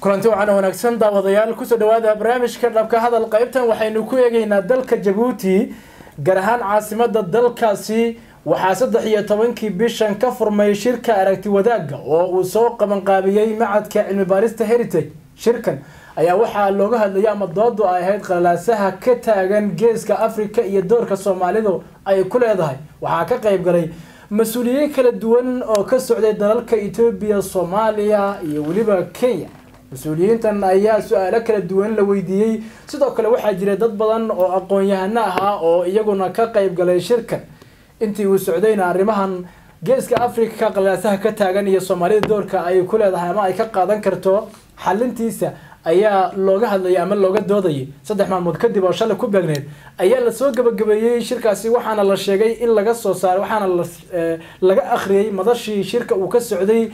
kulanti waxaana wanaagsan daawadayaal kusoo dhawaada barnaamijka dhabka hadal qaybtan waxaynu ku eegeynaa dalka jabuuti gaar ahaan caasimada dalkaasi waxaa saddex iyo tobankii bishan ka furmay shirka aragti wadaagga oo uu soo qabanqaabiyey macadka cilmi baarista heritage shirkan ayaa waxaa looga hadlayay ama doodu ay ahayd qalalaasaha ka taagan geeska africa iyo doorka soomaalidu ay ku leedahay waxaa ka qayb galay mas-uuliyiin kala duwan oo ka socday dalalka etoobiya soomaaliya iyo weliba kenya mas-uuliyiintan ayaa su-aalo kala duwan la weydiiyey sidoo kale waxaa jira dad badan oo aqoon-yahano ahaa oo iyaguna ka qeyb galay shirkan intii uu socdayna arrimahan geeska africa qalaasaha ka taagan iyo soomaalida doorka ay ku leedahay ama ay ka qaadan karto xalintiisa ayaa looga hadlayay ama looga doodayay saddex maalmood kadib oo shalay ku beegneed ayaa lasoo gabagabeeyey shirkaasi waxaana la sheegay in laga soo saaray waxaana la eh, laga akhriyey madashii shirka uu ka socday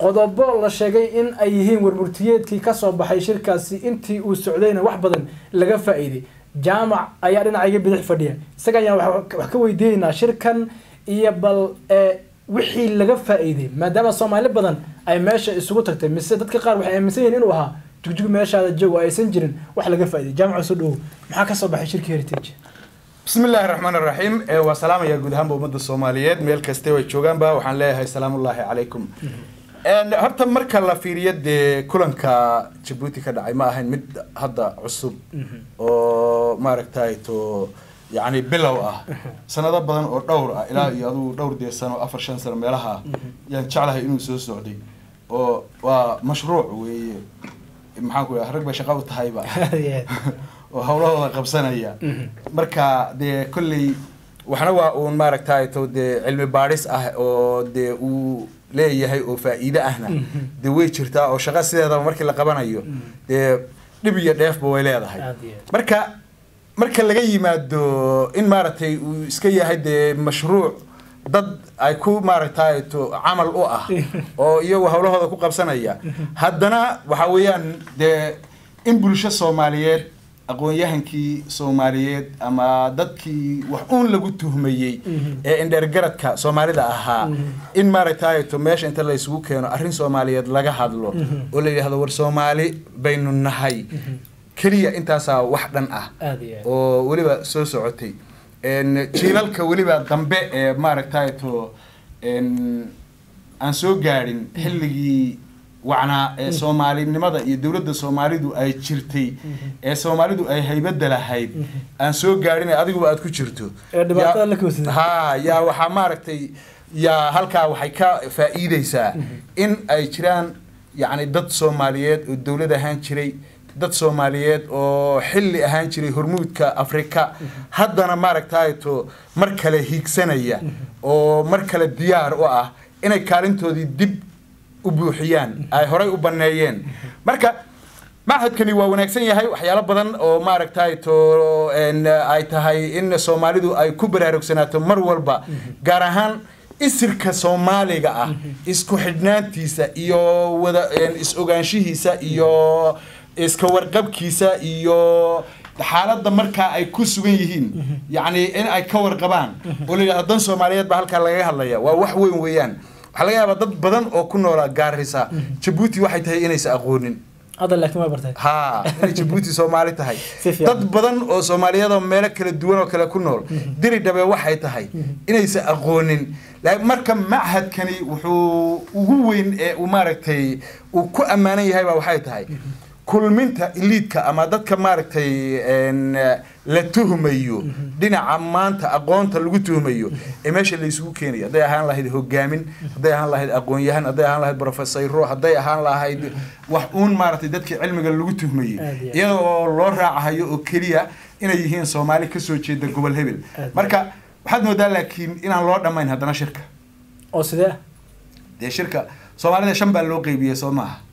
qodobo la sheegay in ay yihiin warmurtiyeedkii kasoo baxay shirkaasi intii uu socdayna wax badan laga faa-iiday jaamac ayaa dhinacayga bidix fadhiya isaga ayaan wax ka weydiinaynaa shirkan iyo bal eh, wixii laga faa-iiday maadaama soomaali badan ay meesha isugu tagtay mise dadka qaar waxay aaminsan yihin inuu ahaa jugjug meeshaada joog aysan jirin wax laga faa-iday soo dhawow maxaa kasoo baxay shirkii heritage bismi illahi raxmaan raxiim eh, waa salaamaya guud ahaanba ummadda soomaaliyeed meel kastay way joogaanba waxaan leeyahay salaamullaahi calaykum mhm horta marka la fiiriyo dee kulanka jabuuti ka dhacay ma ahayn mid hadda cusub mhm. oo maaragtay to yani bilow ah mhm. sanado badan oo dhowr ah ilaa mhm. iyo adugu dhowr dee sano afar shan sano meelaha yaan jeclahay inuu soo socday oo waa mashruuc weeye maxaan ku rag bay shaqa u tahayba oo hawlahooda qabsanaya marka dee kolley waxna waa uun maaragtay to dee cilmi baadhis ah oo dee uu leeyahay oo faa ahna mm-hmm. de way jirtaa oo shaqa sideedaba markii la qabanayo mm-hmm. dee dhib iyo dheefba way leedahay marka marka laga yimaado in maaragtay uu iska yahay dee mashruuc dad ay ku maaragtay camal u ah oo iyagu hawlahooda ku qabsanaya mm-hmm. haddana waxa weeyaan dee in bulsho soomaaliyeed aqoonyahankii soomaaliyeed ama dadkii wax uun lagu tuhmayey mhm. ee indheergaradka soomaalida ahaa mhm. in maaragtaato meesha inta laysugu keeno arrin soomaaliyeed laga hadlo mhm. oo la yidhahdo war soomaali baynu nahay keliya intaasaa wax dhan ah oo weliba soo socotay jiilalka weliba dambe ee maaragtaato aan soo gaadhin xilligii wacnaa ee mm-hmm. soomaalinimada iyo dowladda soomaalidu ay jirtay mm-hmm. ee soomaalidu ay haybada lahayd mm-hmm. aan soo gaadhin adiguba aad ku jirto ha yaa waxaa maaragtay yaa halkaa waxay ka faa in ay jiraan yacni dad soomaaliyeed oo dowlad ahaan jiray dad soomaaliyeed oo xilli ahaan jiray hormuudka afrika haddana maaragtayto mar kale hiigsanaya oo mar kale diyaar u ah inay kaalintoodii dib u buuxiyaan ay horay u baneeyeen marka machadkani waa wanaagsan yahay waxyaalo badan oo maaragtay to ay tahay in soomaalidu ay ku baraarugsanaato mar walba gaar ahaan isirka soomaaliga ah isku xidhnaantiisa iyo wada is-ogaanshihiisa iyo iska warqabkiisa iyo xaaladda markaa ay ku sugan yihiin yacni in ay ka warqabaan oo la dan soomaaliyeed baa halkaa lagaga hadlaya waa wax weyn weeyaan waxaa laga yaabaa dad badan oo ku noolaa gaarisa mhm. jabuuti waxay tahay inaysa aqoonin ha inay jabuuti soomaali tahay dad badan oo soomaaliyadoo meelo kala duwan oo kale ku nool mhm. dhabe waxay tahay mhm. inaysa aqoonin marka machadkani wuxuu ugu weyn ee maaragtay uu ku ammaanan yahaybaa waxay tahay kulminta iliidka ama dadka maaragtay la tuhmayo dhinaca maanta aqoonta lagu tuhmayo ee meesha laysugu isugu hadday ahaan lahayd hogaamin hadday ahaan lahayd aqoonyahan yahan hadday ahaan lahayd brofesayro hadday ahaan lahayd wax uun maaragtay dadkii cilmiga lagu tuhmayey iyadoo loo raacahayo oo keliya inay yihiin soomaali kasoo jeeda gobol hebel marka waxaad moodaa laakiin inaan loo dhammayn haddana shirka oo sidee dee shirka soomaalida shan baa loo qeybiyey soo maaha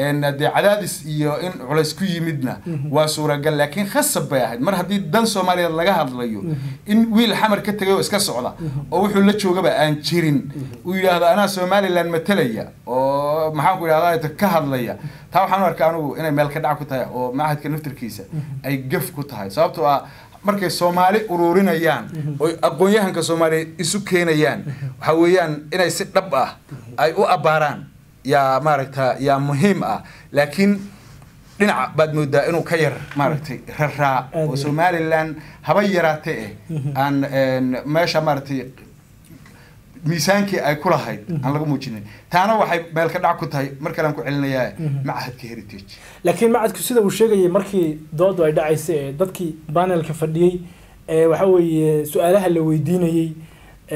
Eh, dee cadaadis iyo in culays ku yimidna mhm. waa suuragal laakiin khasab bay ahayd mar haddii dan soomaaliyeed laga hadlayo mhm. in wiil xamar ka tegay oo iska socda mhm. oo wuxuu la joogaba aan jirin uu yidhaahdo anaa somalilan matelaya oo maxaanku idhahda ka hadlaya taa waxaanu arkaa anugu inay meel ka dhac ku tahay oo macahadka naftirkiisa ay gef ku tahay sababtoo ah markay soomaali uruurinayaan oy aqoonyahanka soomaaliyeed isu keenayaan waxa weeyaan inay si dhab ah ay u abbaaraan yaa maaragta yaa muhiim ah laakiin dhinac baad moodaa inuu ka yar maaragtay raraa oo somalilan haba yaraate eh mhm. aan meesha maaragtay miisaankii ay ku lahayd mhm. aan laga muujinin taana waxay meel ka dhac ku tahay mar kalean ku celinayaa mhm. machadka heritage laakiin macadku sida uu sheegayay markii doodu ay dhacaysa ee dadkii banelka fadhiyey ee waxa weeye su-aalaha la weydiinayey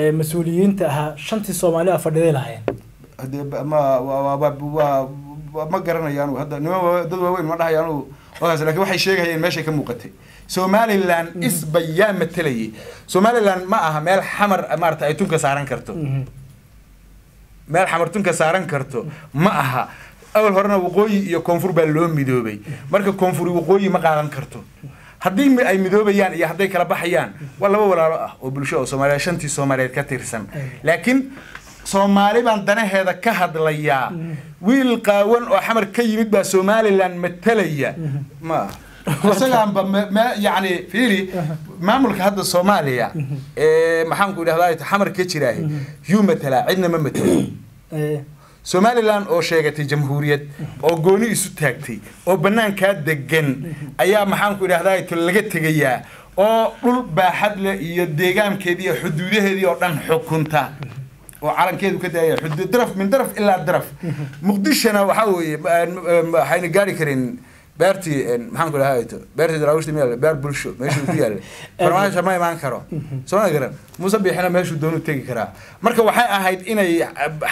ee mas-uuliyiinta ahaa shantii soomaali a fadhiday lahaayeen hade ma ma hadda niman dad waaweyn ma dhahaya wakaas lakin waxay sheegayeen meeshay ka muuqatay somalilan mm-hmm. isbay yaa matelayay somalilan ma aha meel xamar maarata ay tunka saaran karto mm-hmm. meel xamar tunka saaran karto ma aha awal horena waqooyi iyo koonfur baa loo midoobay marka koonfuri waqooyi ma qaadan karto haddii ay midoobayaan iyo hadday kala baxayaan waa laba walaalo ah oo bulsho oo soomaaliya shantii soomaaliyeed ka tirsan laakiin soomaali baan danaheeda ka hadlayaa mm-hmm. wiil qaawan oo xamar ka yimid baa somalilan matelaya mm-hmm. ma isagaanba yani fiili mm-hmm. maamulka hadda soomaaliya maxaanku idhahdaa xamar ka jiraahe yuu matelaa cidna ma matela somalilan oo sheegatay jamhuuriyad oo gooni isu taagtay oo banaankaa degan ayaa maxaanku idhahdaa laga tegayaa oo dhul baaxad leh iyo deegaankeedii iyo xuduudaheedii oo dhan xukunta oo calankeedu ka daaya xudud min daraf ilaa daraf muqdishona waxaa weye waxayna gaari karin beertii maxaan ku dhahaa to beertii daraawishta ma yaalla beer bulsho meeshuu ku yaalla barnaamijka ma imaan karo soo ma garan muuse biixina meeshuu doonu tegi karaa marka waxay ahayd inay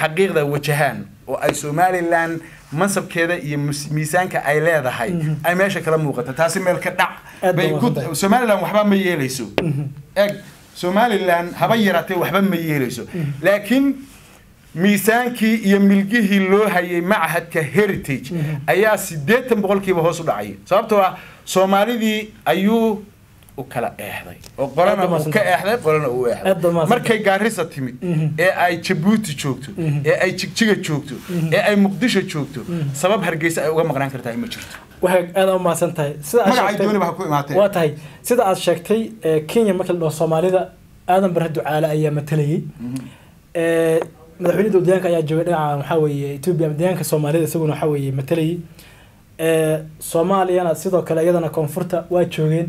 xaqiiqda wajahaan oo ay somaliland mansabkeeda iyo miisaanka ay leedahay mhm. ay meesha kala muuqata taasi meel ka dhac bay ku somaliland waxba ma yeelayso mhm. eg somalilan haba yaraatee waxba ma yeelayso laakiin miisaankii iyo milgihii loo hayay machadka heritage ayaa sideetan boqolkiiba hoos u dhacay sababtoo ah soomaalidii ayuu u kala eexday oo qolana uu ka eexday qolana u eexday markay gaarisa timid mhm. ee ay jabuuti joogto mhm. ee ay jigjiga joogto mhm. ee ay muqdisho joogto sabab hargeysa ay uga maqnaan kartaa ma jirto aada umahadsan tahay sidawaa tahay sida aad sheegtay eh, kenya marka la dhaho soomaalida aadan barre ducaale ayaa matalayay mhm. eh, madaxweyne dowladayaanka ayaa joogay dhinaca waxaa weeye etoobiya madayaanka soomaalida isaguna waxaa weeye matalayay eh, soomaaliyana sidoo kale iyadana koonfurta waa joogeen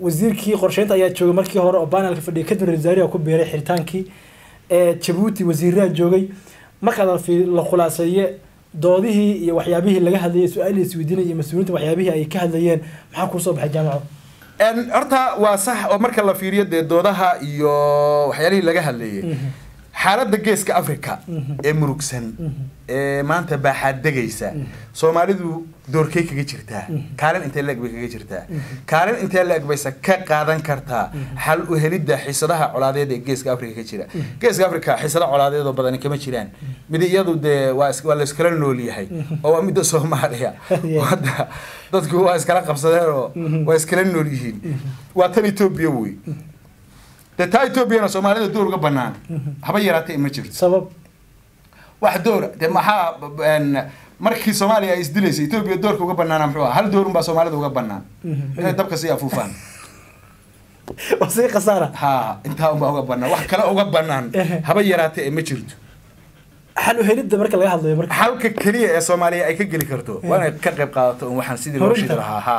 wasiirkii qorsheynta ayaa joogay markii hore oo baanelka fadhiyay kadibna rasaaria ku biiray xiritaankii jabuuti wasiiraha joogay markaa la khulaaseeye doodihii iyo waxyaabihii laga hadlayay su-aalihii isweydiinay iyo mas-uuliinta waxyaabihii ay ka hadlayeen maxaa kuu soo baxay jaamaco horta waa sax oo marka la fiiriyo dee doodaha iyo waxyaalihii laga hadlayay mhm. xaaladda geeska africa mhm. ee murugsan mhm. ee maanta baaxaad degaysa soomaalidu doorkey kaga jirtaa kaalin intee la-eg bay kaga jirtaa kaalin intee la-eg bayse ka qaadan kartaa xal u helidda xisadaha colaadeed ee geeska africa ka jira geeska africa xisada colaadeedoo badani kama jiraan mid iyadu dee waa layskala nool yahay mm-hmm. oo waa midda soomaaliya hadda dadku waa iskala qabsadeen oo mm-hmm. waa iskala nool yihiin mm-hmm. waa tan etoobiya wey dee taa etoobiyana soomaalida dowr banaan haba yaraatee ma jirto sabab wax dowra dee maxaa markii soomaaliya ay isdilaysay etoobiya doorka uga banaana muxuu aha hal dowrun baa soomaalida uga banaan inay dabka sii afuufaan intaa unbaa uga banaan wax kale uga banaan eh. haba yaraatee ma jirto xal helida marka laga hadlayo marka xalka kaliya ee Soomaaliya ay ka geli karto waa inay ka qayb qaadato oo waxaan sidii loo sheegi lahaa ha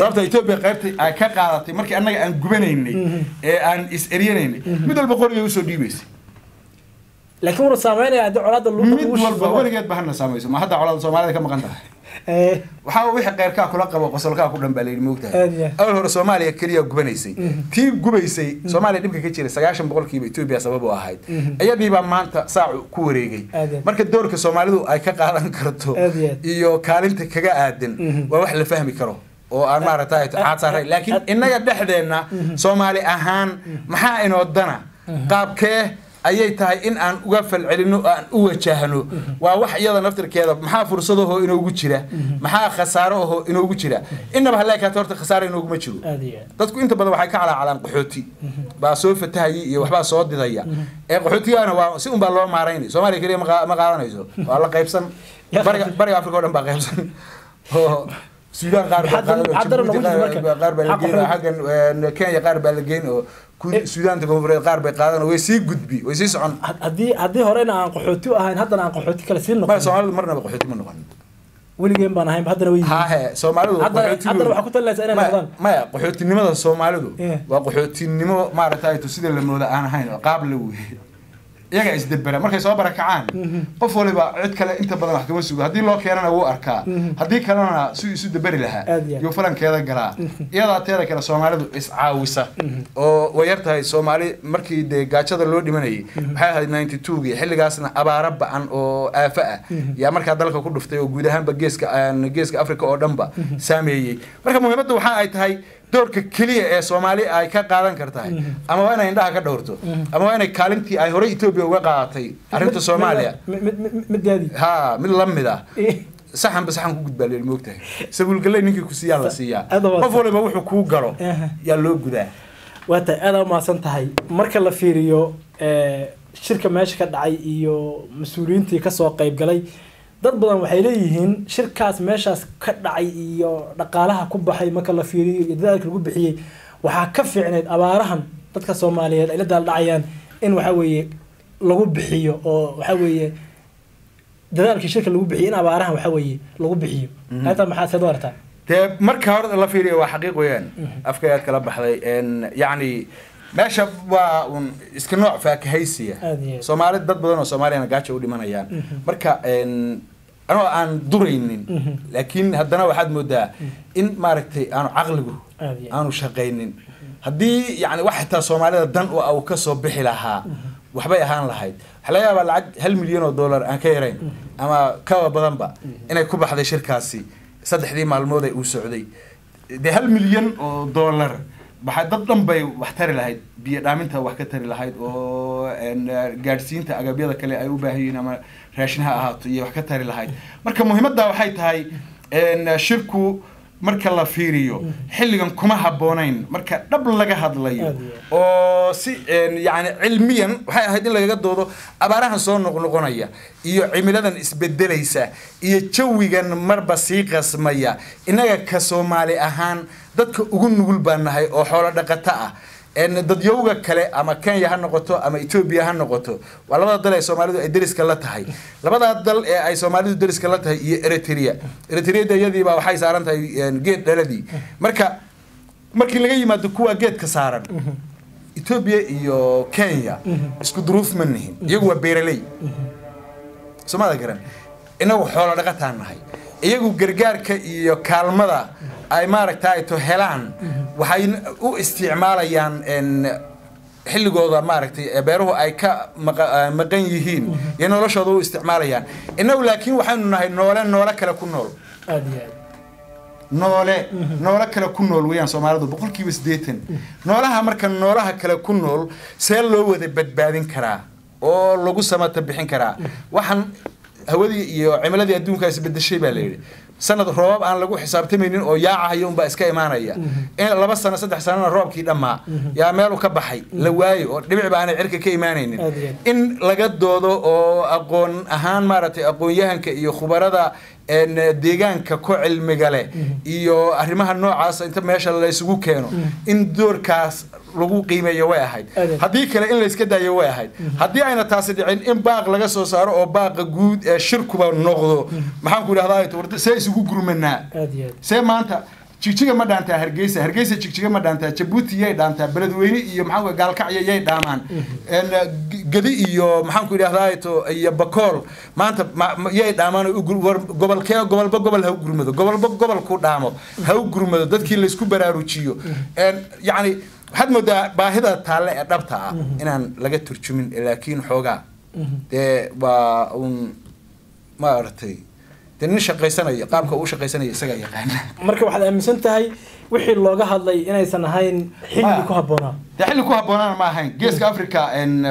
sababta Itoobiya qaybta ay ka qaadatay markii annaga aan gubanaynay mhm. ee aan is eriyanaynay mhm. mid walba qoryo usoo dhiibaysay laakiin wuxuu saameynayaa haddii colaadda luuqa ugu mid walba weligeed bahana saamayso ma hadda colaadda Soomaalida ka maqan tahay Eh, waxaa wixii keyrkaa ah kula qabo qosolkaa ku dhan baa layidhi moogtahay awal hore soomaaliya keliya gubanaysay tii mhm. gubaysay soomaaliya dhibka ka jiray sagaashan boqolkiiba etoobiya sabab u ahayd iyadiibaa mhm. maanta saacu ku wareegay marka doorka soomaalidu ay ka qaadan karto iyo kaalinta kaga aadan mhm. waa wax la fahmi karo oo aan maaragtay caad saaray laakiin innaga dhexdeenna soomaali ahaan maxaa inoo dana qaabkee ayay tahay in aan uga falcelino aan u wajahno waa wax iyada naftirkeeda maxaa fursado ahoo inoogu jira maxaa khasaaro ahoo inoogu jira inaba halakaato horta khasaaro inooguma jiro dadku inta badan waxay ka calaacalaan qaxooti baa soo fatahaya iyo waxbaa soo didaya ee qaxootigana waa si unbaa loo maaraynay soomaaliya keliya ma qaadanayso waa la qaybsan bariga africa o dhan baa qaybsan Eh, kenya qaar baa la geyn oo eh, suudaanta koonfureed qaar bay qaadan way sii gudbi way sii socon haddii horena aan qaxooti ahayn haddana aan qaxooti kale sii noqon soomaalidu marnaba qaxooti ma noqon weligeen baan ahayn haddana way soomaalidu maya qaxootinimada soomaalidu eh. waa qaxootinimo maaragtay sida la mooda aan ahayn qaab la weeye iyagaa isdebera markay soo barakacaan mm-hmm. qof waliba cid kale inta badan wax kama sugo haddii loo keenana wuu arkaa mm-hmm. haddii kalena su isu deberi lahaa yuu falankeeda galaa mm-hmm. iyadaa teeda kale soomaalidu iscaawisa oo way yar tahay soomaali markii dee gaajada loo dhimanayay waxay ahayd ninety twogii xilligaasna abaaro ba-an oo aafo ah yaa markaa dalka ku dhuftay oo guud ahaanba geeska geeska africa oo dhanba saameeyey marka muhiimadda waxa ay tahay doorka keliya ee soomaaliya ay ka qaadan kartahay mm-hmm. ama waa inay indhaha ka dhowrto mm-hmm. ama waa inay kaalintii ay horey etoobiya uga qaadatay arrinta soomaaliya ha mid lamid ah eh. saxanba saxan ku gudbaa leel moogtahay sabuulgaley ninkii ku siiyaa la siiyaa qof waliba wuxuu kuu galo yaa loo gudaa waatahay aadaa umaadsan tahay marka la fiiriyo eh, shirka meesha ka dhacay iyo mas-uuliyiintii kasoo qayb galay dad badan waxay leeyihiin shirkaas meeshaas ka dhacay iyo dhaqaalaha ku baxay marka la fiiriyo iyo dadaalka lagu bixiyey waxaa ka fiicnayd abaarahan dadka soomaaliyeed ay la daaldhacayaan in waxa weeye lagu bixiyo oo waxa weeye dadaalkii shirka lagu bixiyo in abaarahan waxa weeye lagu bixiyo mhm. arintaa maxaa seed u artaa dee marka hore la fiiriya waa xaqiiq weeyaan mhm. afka aad kala baxday yacni meesha waa un iska nooc faakahaysiya soomaalid dad badan oo soomaaliyana gaaja u dhimanayaan mhm. marka anoo aan duraynin laakiin haddana waxaad moodaa in maaragtay aanu caqligu aanu shaqaynin haddii yani wax xitaa soomaalida dan u ah uu kasoo bixi lahaa waxbay ahaan lahayd waxaa laga yaabaa lacag hal milyan oo dollar aan ka yarayn ama kaba badanba inay ku baxday shirkaasi saddexdii maalmood ay uu socday dee hal milyan oo dollar waxaa dad dhan bay wax tari lahayd biyo dhaaminta wax ka tari lahayd oo gaadhsiinta agabyada kale ay u baahan yihiin ama raashin ha ahaato iyo wax ka tari lahayd marka muhiimadda waxay tahay shirku marka la fiiriyo xilligan kuma habboonayn marka dhab laga hadlayo oo si yani cilmiyan waxay ahayd in lagaga doodo abaarahan soo noqnoqonaya iyo cimiladan isbedelaysa iyo jawigan marba sii qasmaya innaga ka soomaali ahaan dadka ugu nugul baa nahay oo xoolo dhaqato ah dadyowga kale ama kenya ha noqoto ama etoobiya ha noqoto waa labada dal ee soomaalidu ay dariska la tahay labada dal ee ay soomaalidu dariska la tahay iyo eritrea eritreada iyadiiba waxay saaran tahay geed dhaladii marka markii laga yimaado kuwaa geedka saaran etoobiya iyo kenya isku duruuf ma nihin iyagu waa beeraley soomada garan inagu xoolo dhaqataan nahay iyagu gargaarka iyo kaalmada ay maaragtaa to helaan waxay u isticmaalayaan xilligooda maaragtay beeruhu ay ka maqan yihiin mhm. iyo noloshooda u isticmaalayaan innagu laakiin waxaynu nahay noole noole kale ku nool noole mhm. noole kale ku nool weyaan soomaalidu boqolkiiba siddeetan mhm. noolaha marka noolaha kale ku nool see loo wada badbaadin karaa oo lagu samata bixin karaa waxaan hawadii iyo cimiladii adduunkaas bedeshay baa layidhi sanad roobaab aan lagu xisaabtamaynin oo yaacahaya unbaa iska imaanaya mhm. in laba sano saddex sanona roobkii dhammaa mhm. yaa meelu ka baxay la mhm. waayo oo dhibicba aanay cirka ka imaanaynin in laga doodo oo aqoon ahaan maaragtay aqoon-yahanka iyo khubarada Eh, deegaanka ku cilmiga leh mm-hmm. iyo arrimaha noocaas inta meesha laysugu keeno mm-hmm. in doorkaas lagu qiimeeyo way ahayd haddii kale in layska daayo way ahayd mm-hmm. haddii ayna taasi dhicin in baaq laga soo saaro oo baaqa guud ee shirkuba noqdo maxaanku idhahdaa see isugu gurmanaa see maanta jigjiga ma dhaantaa hargeysa hargeysa jigjiga ma dhaantaa jabuuti yay dhaantaa beledweyne iyo maxaa gaalkacya yay dhaamaan gedi iyo maxaan ku idhahdaa iyo bakool maanta yay dhaamaan gobolkee gobolba gobol ha gurmado gobolba gobol ku dhaamo ha gurmado dadkii laysku baraarujiyo yacni waxaad moodaa baahida taalle ee dhabta ah inaan laga turjumin laakiin xoogaa mhm. dee waa uun maaragtay de nin shaqaysanaya qaabka uu shaqaysanaya isagaa yaqaana marka waxaad aaminsan tahay wixii looga hadlay inaysan ahayn xilli ku habboonaa xilli ku habboonaan ma ahayn geeska mm-hmm. africa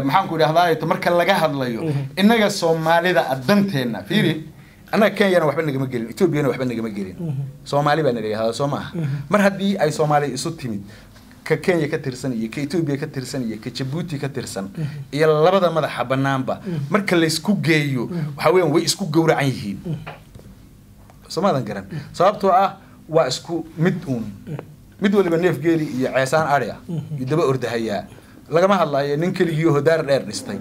maxaan ku marka laga hadlayo mm-hmm. innaga soomaalida adanteenna fiiri mm-hmm. annaga kenyana waxba nagama gelin etoobiyana waxba nagama gelin soomaali baa naleeyahay soo maaha mar haddii ay soomaali isu timid ka kenya ka tirsan iyo ka etoobiya ka tirsan iyo ka jabuuti ka tirsan iyo labada madaxa bannaanba marka laysku geeyo waxaa weeyaan way isku gowracan yihiin somaadan garan sababtoo ah waa isku mid uun mid waliba neef geeli iyo ceesaan adhi ah iyo daba ordahayaa lagama hadlaayo nin keligii hodaar dheer dhistay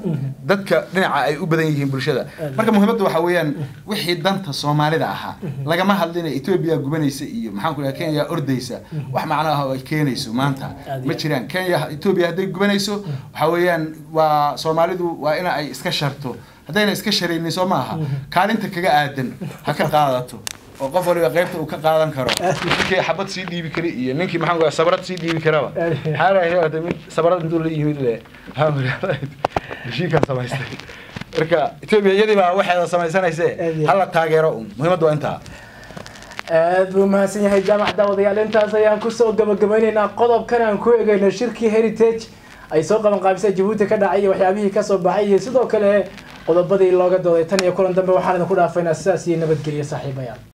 dadka dhinaca ay u badan yihiin bulshada marka muhiimadda waxaa weeyaan wixii danta soomaalida ahaa lagama hadlina etoobiya gubanaysa iyo maxaanku dhaha kenya ordaysa wax macno ah ay keenayso maanta ma jiraan kenya etoobiya hadday gubanayso waxaa weeyaan waa soomaalidu waa ina ay iska sharto haddayna iska sharaynin soo maaha mm-hmm. kaalinta kaga aadan ha ka qaadato oo qof waliba qaybta uu ka qaadan karo ninkii xabad sii dhiibi kara iyo ninkii maxaa sabrad sii dhiibi karaba xaalahayata mid sabrad intuu la yimid le heshiinkaan samaystay marka etoobiya iyadii waxeeda samaysanaysee hala taageero un muhiimaddu waa intaa aad buu mahadsan yahay jaamac daawadayaal intaas ayaan kusoo gabagabaynaynaa qodobkan aan ku eegayno shirkii heritage ay soo qabanqaabisay jabuuti ka dhacay iyo waxyaabihii kasoo baxay iyo sidoo kale qodobadii looga dooday tan iyo kulan dambe waxaan idinku dhaafaynaa sidaas iyo nabadgeliyo saaxiibayaal